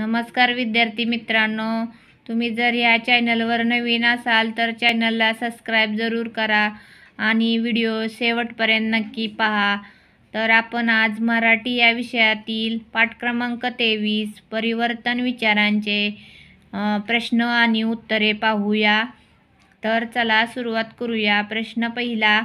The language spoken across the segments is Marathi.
नमस्कार विद्यार्थी मित्रांनो तुम्ही जर या चॅनलवर नवीन असाल तर चॅनलला सबस्क्राईब जरूर करा आणि व्हिडिओ शेवटपर्यंत नक्की पहा तर आपण आज मराठी या विषयातील पाठ क्रमांक तेवीस परिवर्तन विचारांचे प्रश्न आणि उत्तरे पाहूया तर चला सुरुवात करूया प्रश्न पहिला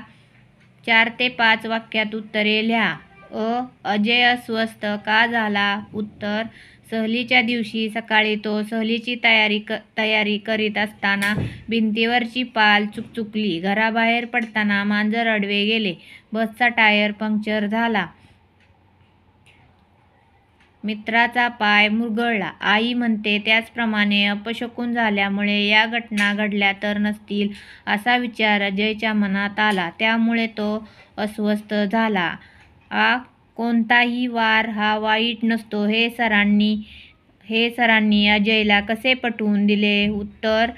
चार ते पाच वाक्यात उत्तरे लिहा अ अजय अस्वस्थ का झाला उत्तर सहलीच्या दिवशी सकाळी तो सहलीची तयारी क तयारी करीत असताना भिंतीवरची पाल चुकचुकली घराबाहेर पडताना मांजर अडवे गेले बसचा टायर पंक्चर झाला मित्राचा पाय मुरगळला आई म्हणते त्याचप्रमाणे अपशकून झाल्यामुळे या घटना घडल्या तर नसतील असा विचार अजयच्या मनात आला त्यामुळे तो अस्वस्थ झाला आ कोणताही वार हा वाईट नसतो हे सरांनी हे सरांनी अजयला कसे पटवून दिले उत्तर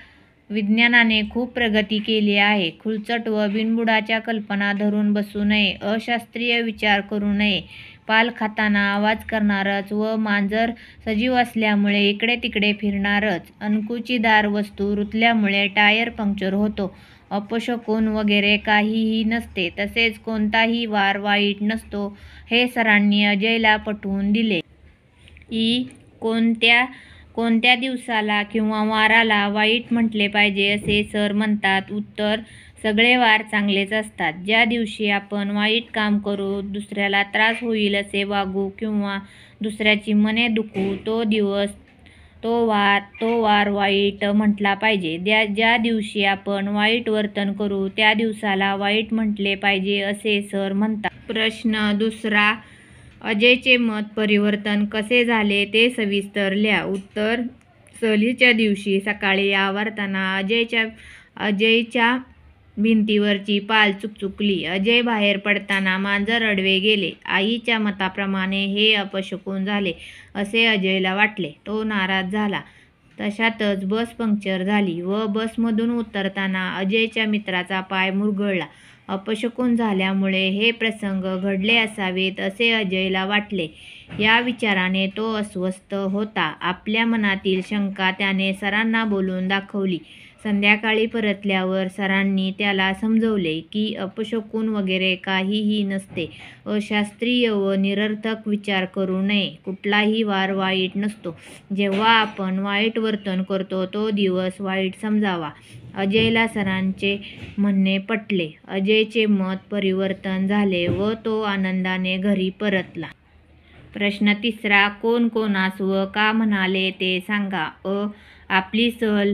विज्ञानाने खूप प्रगती केली आहे खुलचट व बिनबुडाच्या कल्पना धरून बसू नये अशास्त्रीय विचार करू नये पाल खाताना आवाज करणारच व मांजर सजीव असल्यामुळे इकडे तिकडे फिरणारच अनकुचीदार वस्तू रुतल्यामुळे टायर पंक्चर होतो अपशकून वगैरे काहीही नसते तसेच कोणताही वार वाईट नसतो हे सरांनी अजयला पटवून दिले ई कोणत्या कोणत्या दिवसाला किंवा वाराला वाईट म्हटले पाहिजे असे सर म्हणतात उत्तर सगळे वार चांगलेच असतात ज्या दिवशी आपण वाईट काम करू दुसऱ्याला त्रास होईल असे वागू किंवा दुसऱ्याची मने दुखू तो दिवस तो वार तो वार वाईट म्हटला पाहिजे द्या ज्या दिवशी आपण वाईट वर्तन करू त्या दिवसाला वाईट म्हटले पाहिजे असे सर म्हणतात प्रश्न दुसरा अजयचे मत परिवर्तन कसे झाले ते सविस्तर लिहा उत्तर सहलीच्या दिवशी सकाळी आवारताना अजयच्या अजयच्या भिंतीवरची पाल चुकचुकली अजय बाहेर पडताना मांजर अडवे गेले आईच्या मताप्रमाणे हे अपशकून झाले असे अजयला वाटले तो नाराज झाला तशातच बस पंक्चर झाली व बसमधून उतरताना अजयच्या मित्राचा पाय मुरगळला अपशकून झाल्यामुळे हे प्रसंग घडले असावेत असे अजयला वाटले या विचाराने तो अस्वस्थ होता आपल्या मनातील शंका त्याने सरांना बोलून दाखवली संध्याकाळी परतल्यावर सरांनी त्याला समजवले की अपशकून वगैरे काहीही नसते अशास्त्रीय व निरर्थक विचार करू नये कुठलाही वार वाईट नसतो जेव्हा आपण वाईट वर्तन करतो तो दिवस वाईट समजावा अजयला सरांचे म्हणणे पटले अजयचे मत परिवर्तन झाले व तो आनंदाने घरी परतला प्रश्न तिसरा कोण कोणास व का म्हणाले ते सांगा अ आपली सहल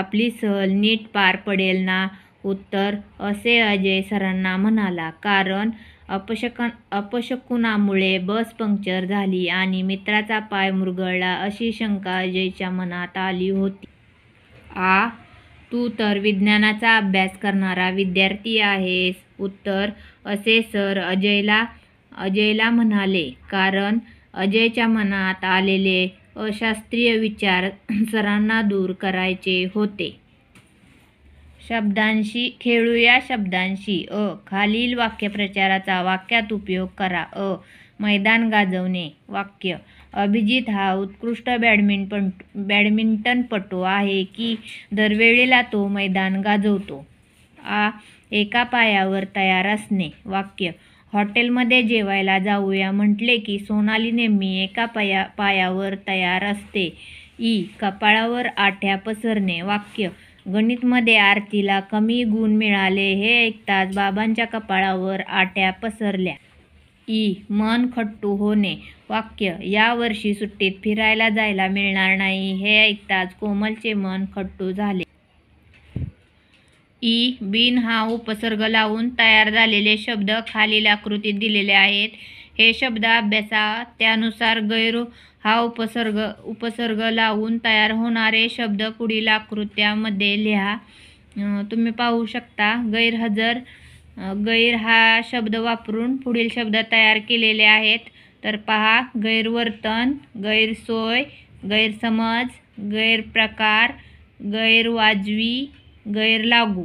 आपली सहल नीट पार पडेल ना उत्तर असे अजय सरांना म्हणाला कारण अपशकन अपशकुनामुळे बस पंक्चर झाली आणि मित्राचा पाय मुरगळला अशी शंका अजयच्या मनात आली होती आ तू तर विज्ञानाचा अभ्यास करणारा विद्यार्थी आहेस उत्तर असे सर अजयला अजयला म्हणाले कारण अजयच्या मनात आलेले अशास्त्रीय विचार सरांना दूर करायचे होते शब्दांशी खेळू या शब्दांशी अ खालील वाक्यप्रचाराचा वाक्यात उपयोग करा अ मैदान गाजवणे वाक्य अभिजित हा उत्कृष्ट बॅडमिंटन बॅडमिंटनपटू आहे की दरवेळेला तो मैदान गाजवतो आ एका पायावर तयार असणे वाक्य हॉटेलमध्ये जेवायला जाऊया म्हटले की सोनाली नेहमी एका पाया पायावर तयार असते ई कपाळावर आठ्या पसरणे वाक्य गणितमध्ये आरतीला कमी गुण मिळाले हे ऐकताच बाबांच्या कपाळावर आट्या पसरल्या ई मन खट्टू होणे वाक्य यावर्षी सुट्टीत फिरायला जायला मिळणार नाही हे ऐकताच कोमलचे मन खट्टू झाले ई बिन हा उपसर्ग लावून तयार झालेले शब्द खालील आकृतीत दिलेले आहेत हे शब्द अभ्यासा त्यानुसार गैर हा उपसर्ग उपसर्ग लावून तयार होणारे शब्द पुढील आकृत्यामध्ये लिहा तुम्ही पाहू शकता गैरहजर गैर हा शब्द वापरून पुढील शब्द तयार केलेले आहेत तर पहा गैरवर्तन गैरसोय गैरसमज गैरप्रकार गैरवाजवी गैर लागू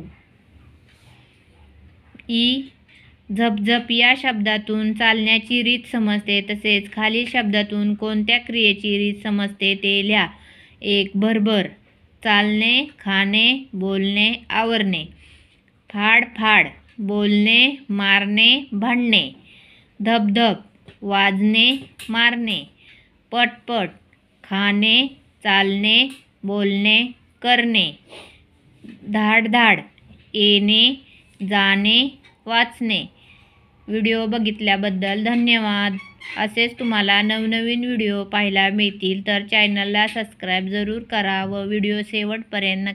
ई झपझप या शब्दातून चालण्याची रीत समजते तसेच खालील शब्दातून कोणत्या क्रियेची रीत समजते ते लिहा एक भरभर चालणे खाणे बोलणे आवरणे फाड फाड बोलणे मारणे भांडणे धबधब वाजणे मारणे पटपट खाणे चालणे बोलणे करणे धाडधाड येणे जाणे वाचणे व्हिडिओ बघितल्याबद्दल धन्यवाद असेच तुम्हाला नवनवीन व्हिडिओ पाहायला मिळतील तर चॅनलला सबस्क्राईब जरूर करा व व्हिडिओ शेवटपर्यंत